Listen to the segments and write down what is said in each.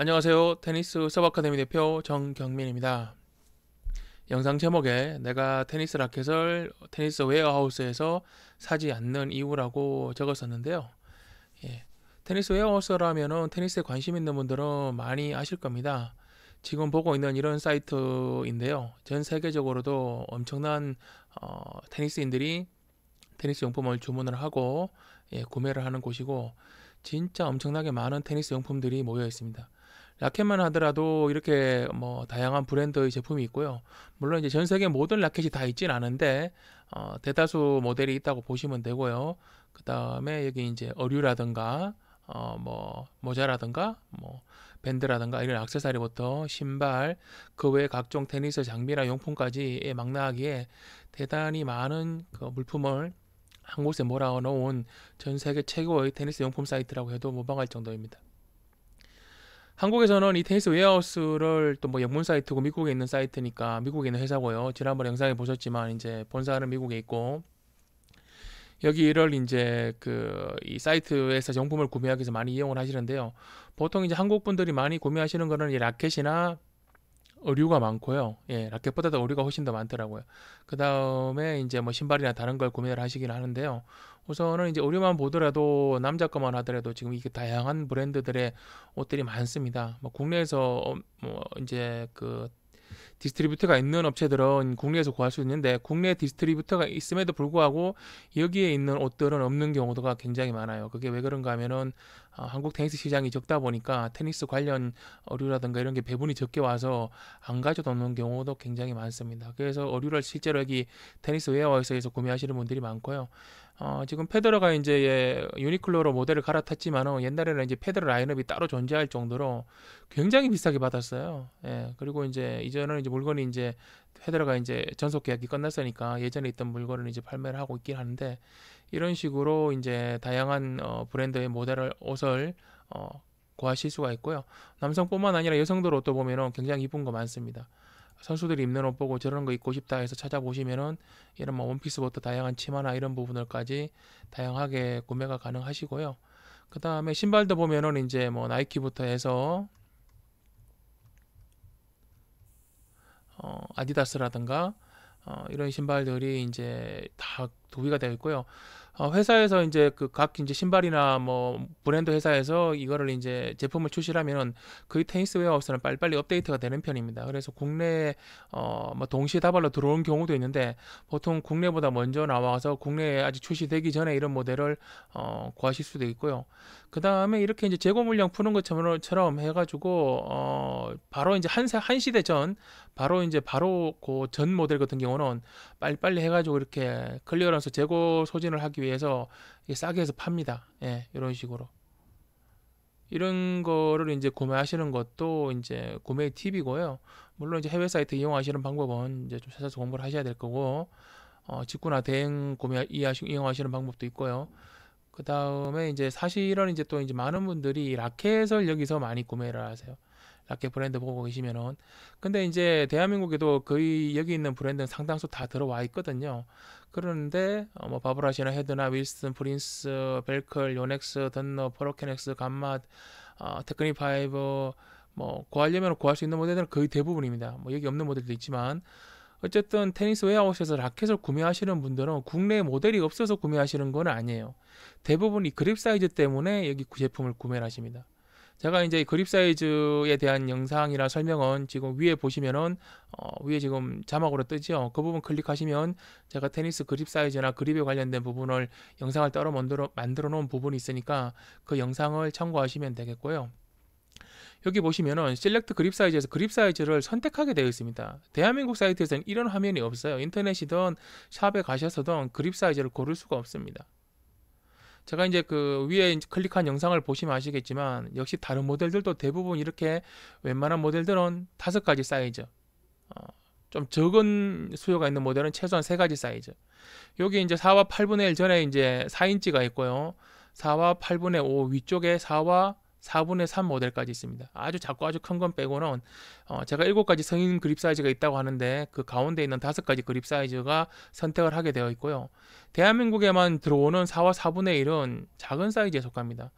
안녕하세요. 테니스 서바카데미 대표 정경민입니다. 영상 제목에 내가 테니스 라켓을 테니스 웨어하우스에서 사지 않는 이유라고 적었었는데요. 예. 테니스 웨어하우스라면 테니스에 관심 있는 분들은 많이 아실 겁니다. 지금 보고 있는 이런 사이트인데요. 전 세계적으로도 엄청난 어, 테니스인들이 테니스 용품을 주문을 하고 예, 구매를 하는 곳이고 진짜 엄청나게 많은 테니스 용품들이 모여 있습니다. 라켓만 하더라도 이렇게 뭐 다양한 브랜드의 제품이 있고요. 물론 이제 전 세계 모든 라켓이 다 있진 않은데 어, 대다수 모델이 있다고 보시면 되고요. 그 다음에 여기 이제 어류라든가 어, 뭐 모자라든가 뭐 밴드라든가 이런 악세사리부터 신발 그 외에 각종 테니스 장비나 용품까지 망나하기에 대단히 많은 그 물품을 한 곳에 몰아놓은 전 세계 최고의 테니스 용품 사이트라고 해도 무방할 정도입니다. 한국에서는 이 테니스 웨어하우스를 또 뭐 영문 사이트고 미국에 있는 사이트니까 미국에 있는 회사고요. 지난번 영상에 보셨지만 이제 본사는 미국에 있고 여기를 이제 그 이 사이트에서 정품을 구매하기 위해서 많이 이용을 하시는데요. 보통 이제 한국 분들이 많이 구매하시는 거는 이 라켓이나 의류가 많고요. 예, 라켓보다도 의류가 훨씬 더 많더라고요. 그 다음에 이제 뭐 신발이나 다른 걸 구매를 하시긴 하는데요. 우선은 이제 의류만 보더라도 남자 거만 하더라도 지금 이게 다양한 브랜드들의 옷들이 많습니다. 뭐 국내에서 어, 뭐 이제 그 디스트리뷰터가 있는 업체들은 국내에서 구할 수 있는데 국내 디스트리뷰터가 있음에도 불구하고 여기에 있는 옷들은 없는 경우가 굉장히 많아요. 그게 왜 그런가 하면은 어, 한국 테니스 시장이 적다 보니까 테니스 관련 어류라든가 이런 게 배분이 적게 와서 안 가져다 놓는 경우도 굉장히 많습니다. 그래서 어류를 실제로 여기 테니스 웨어에서 구매하시는 분들이 많고요. 어, 지금 페더러가 이제 예, 유니클로로 모델을 갈아탔지만은 옛날에는 이제 페더러 라인업이 따로 존재할 정도로 굉장히 비싸게 받았어요. 예, 그리고 이제 이전에는 이제 물건이 이제 페더러가 이제 전속 계약이 끝났으니까 예전에 있던 물건을 이제 판매를 하고 있긴 하는데 이런 식으로 이제 다양한 어, 브랜드의 모델을 옷을 어, 구하실 수가 있고요. 남성뿐만 아니라 여성들 옷도 보면은 굉장히 이쁜 거 많습니다. 선수들이 입는 옷 보고 저런 거 입고 싶다 해서 찾아보시면은 이런 뭐 원피스부터 다양한 치마나 이런 부분들까지 다양하게 구매가 가능하시고요. 그 다음에 신발도 보면은 이제 뭐 나이키부터 해서 어, 아디다스라든가 어, 이런 신발들이 이제 다 도비가 되어 있고요. 어, 회사에서 이제 그 각 이제 신발이나 뭐 브랜드 회사에서 이거를 이제 제품을 출시하면은 거 테니스 웨어하우는 빨리빨리 업데이트가 되는 편입니다. 그래서 국내에 어뭐 동시다발로 들어온 경우도 있는데 보통 국내보다 먼저 나와서 국내에 아직 출시되기 전에 이런 모델을 어 구하실 수도 있고요. 그 다음에 이렇게 이제 재고 물량 푸는 것처럼 해가지고 어 바로 이제 한, 한 시대 전 바로 이제 바로 그 전 모델 같은 경우는 빨리빨리 해가지고 이렇게 클리어런스 재고 소진을 하기 위해 위해서 싸게 해서 팝니다. 예, 이런 식으로. 이런 거를 이제 구매하시는 것도 이제 구매 팁이고요. 물론 이제 해외 사이트 이용하시는 방법은 이제 좀 찾아서 공부를 하셔야 될 거고, 어, 직구나 대행 구매 이용하시는 방법도 있고요. 그 다음에 이제 사실은 이제 또 이제 많은 분들이 라켓을 여기서 많이 구매를 하세요. 락켓 브랜드 보고 계시면은 근데 이제 대한민국에도 거의 여기 있는 브랜드는 상당수 다 들어와 있거든요. 그런데 어, 뭐 바브라시나 헤드나 윌슨, 프린스, 벨클, 요넥스, 던너, 포로케넥스, 감맛, 어, 테크니 파이브 뭐 구하려면 구할 수 있는 모델들은 거의 대부분입니다. 뭐 여기 없는 모델도 있지만 어쨌든 테니스 웨어하우에서 라켓을 구매하시는 분들은 국내 모델이 없어서 구매하시는 건 아니에요. 대부분 이 그립 사이즈 때문에 여기 그 제품을 구매를 하십니다. 제가 이제 그립 사이즈에 대한 영상이나 설명은 지금 위에 보시면은 어, 위에 지금 자막으로 뜨죠. 그 부분 클릭하시면 제가 테니스 그립 사이즈나 그립에 관련된 부분을 영상을 따로 만들어 만들어 놓은 부분이 있으니까 그 영상을 참고하시면 되겠고요. 여기 보시면은 셀렉트 그립 사이즈에서 그립 사이즈를 선택하게 되어 있습니다. 대한민국 사이트에서는 이런 화면이 없어요. 인터넷이든 샵에 가셔서든 그립 사이즈를 고를 수가 없습니다. 제가 이제 그 위에 클릭한 영상을 보시면 아시겠지만 역시 다른 모델들도 대부분 이렇게 웬만한 모델들은 다섯 가지 사이즈 어, 좀 적은 수요가 있는 모델은 최소한 세 가지 사이즈 여기 이제 4와 8분의 1 전에 이제 4인치가 있고요 4와 8분의 5 위쪽에 4와 4분의 3 모델까지 있습니다. 아주 작고 아주 큰 건 빼고는 어, 제가 7가지 성인 그립 사이즈가 있다고 하는데 그 가운데 있는 5가지 그립 사이즈가 선택을 하게 되어 있고요. 대한민국에만 들어오는 4와 4분의 1은 작은 사이즈에 속합니다.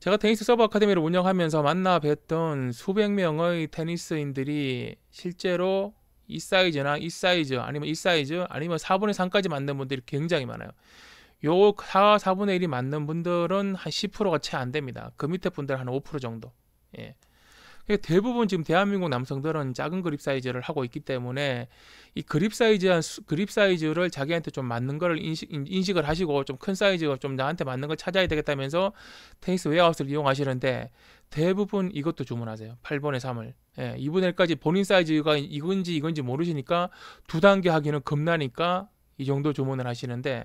제가 테니스 서버 아카데미를 운영하면서 만나 뵀던 수백 명의 테니스인들이 실제로 이 사이즈나 이 사이즈 아니면 이 사이즈 아니면 4분의 3까지 만든 분들이 굉장히 많아요. 요 4, 4분의 1이 맞는 분들은 한 10%가 채 안 됩니다. 그 밑에 분들 한5% 정도. 예. 그러니까 대부분 지금 대한민국 남성들은 작은 그립 사이즈를 하고 있기 때문에 이 그립 사이즈 한 그립 사이즈를 자기한테 좀 맞는 거를 인식, 인식을 하시고 좀 큰 사이즈가 좀 나한테 맞는 걸 찾아야 되겠다면서 테니스 웨어하우스를 이용하시는데 대부분 이것도 주문하세요. 8번의 3을. 예, 2분의 1까지 본인 사이즈가 이건지 이건지 모르시니까 두 단계 하기는 겁나니까 이 정도 주문을 하시는데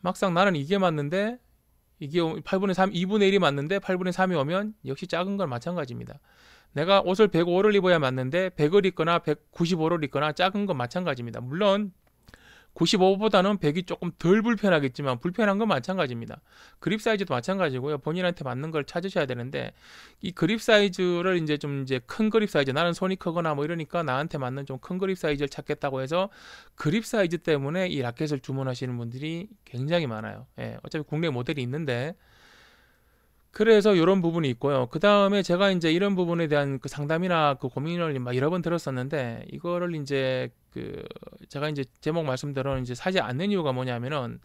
막상 나는 이게 맞는데 이게 8분의 3, 2분의 1이 맞는데 8분의 3이 오면 역시 작은 건 마찬가지입니다. 내가 옷을 105를 입어야 맞는데 100을 입거나 195를 입거나 작은 건 마찬가지입니다. 물론 95보다는 100이 조금 덜 불편하겠지만 불편한 건 마찬가지입니다. 그립 사이즈도 마찬가지고요. 본인한테 맞는 걸 찾으셔야 되는데 이 그립 사이즈를 이제 좀 이제 큰 그립 사이즈 나는 손이 크거나 뭐 이러니까 나한테 맞는 좀 큰 그립 사이즈를 찾겠다고 해서 그립 사이즈 때문에 이 라켓을 주문하시는 분들이 굉장히 많아요. 예, 어차피 국내 모델이 있는데 그래서 이런 부분이 있고요. 그 다음에 제가 이제 이런 부분에 대한 그 상담이나 그 고민을 막 여러 번 들었었는데 이거를 이제 그 제가 이제 제목 말씀대로 이제 사지 않는 이유가 뭐냐면은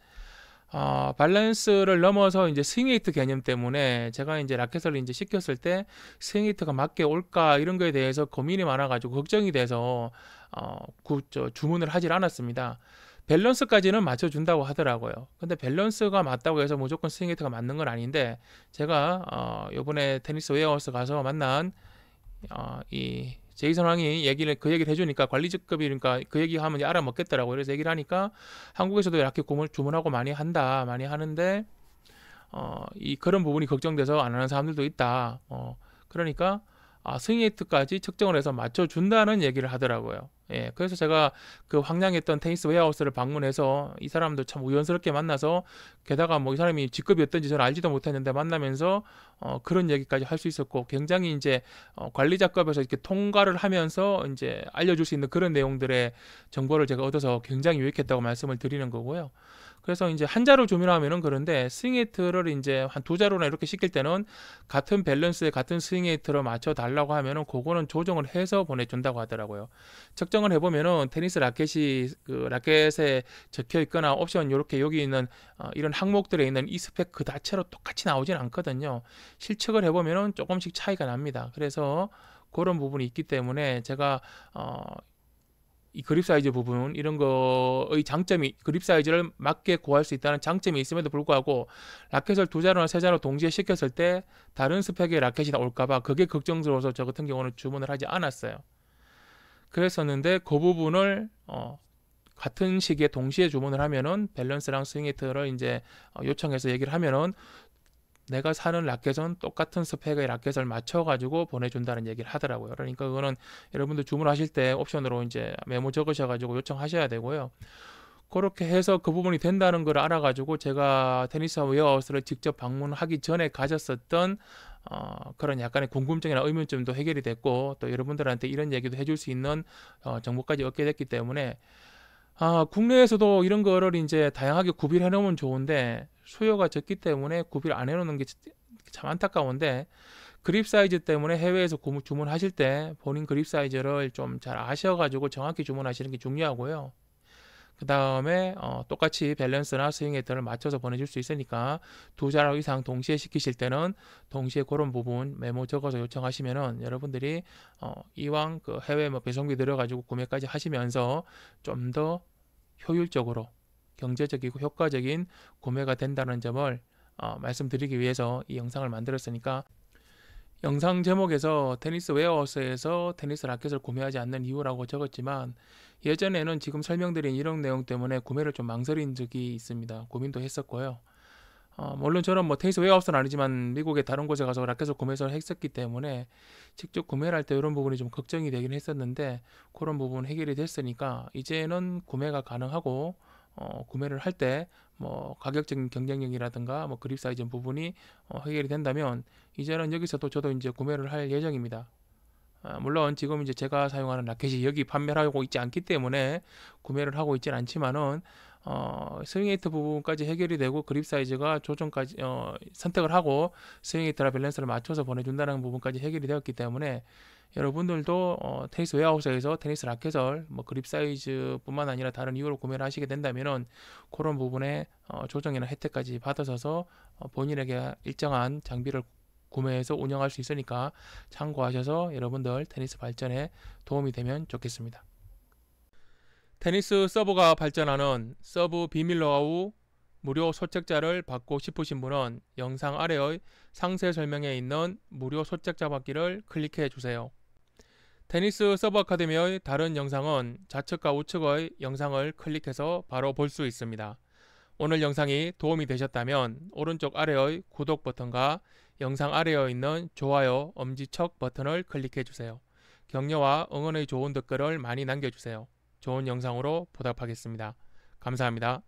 어, 밸런스를 넘어서 이제 스윙웨이트 개념 때문에 제가 이제 라켓을 이제 시켰을 때 스윙웨이트가 맞게 올까 이런 거에 대해서 고민이 많아가지고 걱정이 돼서 어, 구, 저, 주문을 하질 않았습니다. 밸런스까지는 맞춰준다고 하더라고요. 근데 밸런스가 맞다고 해서 무조건 스윙웨이트가 맞는 건 아닌데 제가 어, 요번에 테니스 웨어하우스 가서 만난 어, 이 제이선 황이 얘기를 그 얘기를 해주니까 관리직급이 그러니까 그 얘기하면 알아먹겠더라고요. 그래서 얘기를 하니까 한국에서도 라켓 고물 주문하고 많이 한다, 많이 하는데 어, 이 그런 부분이 걱정돼서 안 하는 사람들도 있다. 어, 그러니까 아, 승인이트까지 측정을 해서 맞춰준다는 얘기를 하더라고요. 예, 그래서 제가 그황량했던 테니스 웨어하우스를 방문해서 이 사람들 참 우연스럽게 만나서 게다가 뭐 이 사람이 직급이 어떤지 저는 알지도 못했는데 만나면서 어, 그런 얘기까지 할 수 있었고 굉장히 이제 어, 관리자급에서 이렇게 통과를 하면서 이제 알려줄 수 있는 그런 내용들의 정보를 제가 얻어서 굉장히 유익했다고 말씀을 드리는 거고요. 그래서 이제 한자로 조밀하면은 그런데 스윙 헤이트를 이제 한 두 자로나 이렇게 시킬 때는 같은 밸런스에 같은 스윙 헤이트로 맞춰 달라고 하면은 그거는 조정을 해서 보내준다고 하더라고요. 측정을 해보면은 테니스 라켓이 그 라켓에 적혀 있거나 옵션 이렇게 여기 있는 어, 이런 항목들에 있는 이 스펙 그 자체로 똑같이 나오진 않거든요. 실측을 해보면은 조금씩 차이가 납니다. 그래서 그런 부분이 있기 때문에 제가 어이 그립 사이즈 부분 이런 거의 장점이 그립 사이즈를 맞게 구할 수 있다는 장점이 있음에도 불구하고 라켓을 두 자루나 세 자루 동시에 시켰을 때 다른 스펙의 라켓이 나올까봐 그게 걱정스러워서 저 같은 경우는 주문을 하지 않았어요. 그랬었는데 그 부분을 어, 같은 시기에 동시에 주문을 하면은 밸런스랑 스윙히트를 이제 어, 요청해서 얘기를 하면은 내가 사는 라켓은 똑같은 스펙의 라켓을 맞춰가지고 보내준다는 얘기를 하더라고요. 그러니까 그거는 여러분들 주문하실 때 옵션으로 이제 메모 적으셔가지고 요청하셔야 되고요. 그렇게 해서 그 부분이 된다는 걸 알아가지고 제가 테니스 웨어하우스를 직접 방문하기 전에 가졌었던 어, 그런 약간의 궁금증이나 의문점도 해결이 됐고 또 여러분들한테 이런 얘기도 해줄 수 있는 어, 정보까지 얻게 됐기 때문에 아, 국내에서도 이런 거를 이제 다양하게 구비를 해놓으면 좋은데 수요가 적기 때문에 구비를 안 해놓는 게 참 안타까운데 그립 사이즈 때문에 해외에서 주문하실 때 본인 그립 사이즈를 좀 잘 아셔가지고 정확히 주문하시는 게 중요하고요. 그 다음에 어, 똑같이 밸런스나 스윙 헤드를 맞춰서 보내줄 수 있으니까 두 자락 이상 동시에 시키실 때는 동시에 그런 부분 메모 적어서 요청하시면은 여러분들이 어, 이왕 그 해외 뭐 배송비 들어가지고 구매까지 하시면서 좀 더 효율적으로 경제적이고 효과적인 구매가 된다는 점을 어, 말씀드리기 위해서 이 영상을 만들었으니까 영상 제목에서 테니스 웨어하우스에서 테니스 라켓을 구매하지 않는 이유라고 적었지만 예전에는 지금 설명드린 이런 내용 때문에 구매를 좀 망설인 적이 있습니다. 고민도 했었고요. 어, 물론 저는 뭐 테니스 웨어하우스는 아니지만 미국의 다른 곳에 가서 라켓을 구매해서 했었기 때문에 직접 구매를 할 때 이런 부분이 좀 걱정이 되긴 했었는데 그런 부분 해결이 됐으니까 이제는 구매가 가능하고 어, 구매를 할 때 뭐 가격적인 경쟁력이라든가 뭐 그립 사이즈 부분이 어, 해결이 된다면 이제는 여기서도 저도 이제 구매를 할 예정입니다. 아, 물론 지금 이제 제가 사용하는 라켓이 여기 판매하고 있지 않기 때문에 구매를 하고 있지는 않지만은 어, 스윙에이트 부분까지 해결이 되고 그립 사이즈가 조정까지 어, 선택을 하고 스윙에이트라 밸런스를 맞춰서 보내준다는 부분까지 해결이 되었기 때문에 여러분들도 어, 테니스 웨어하우스에서 테니스 라켓을 뭐 그립 사이즈뿐만 아니라 다른 이유로 구매를 하시게 된다면은 그런 부분에 어, 조정이나 혜택까지 받아서서 어, 본인에게 일정한 장비를 구매해서 운영할 수 있으니까 참고하셔서 여러분들 테니스 발전에 도움이 되면 좋겠습니다. 테니스 서브가 발전하는 서브 비밀하우 무료 소책자를 받고 싶으신 분은 영상 아래의 상세 설명에 있는 무료 소책자 받기를 클릭해 주세요. 테니스 서브 아카데미의 다른 영상은 좌측과 우측의 영상을 클릭해서 바로 볼 수 있습니다. 오늘 영상이 도움이 되셨다면 오른쪽 아래의 구독 버튼과 영상 아래에 있는 좋아요, 엄지척 버튼을 클릭해 주세요. 격려와 응원의 좋은 댓글을 많이 남겨주세요. 좋은 영상으로 보답하겠습니다. 감사합니다.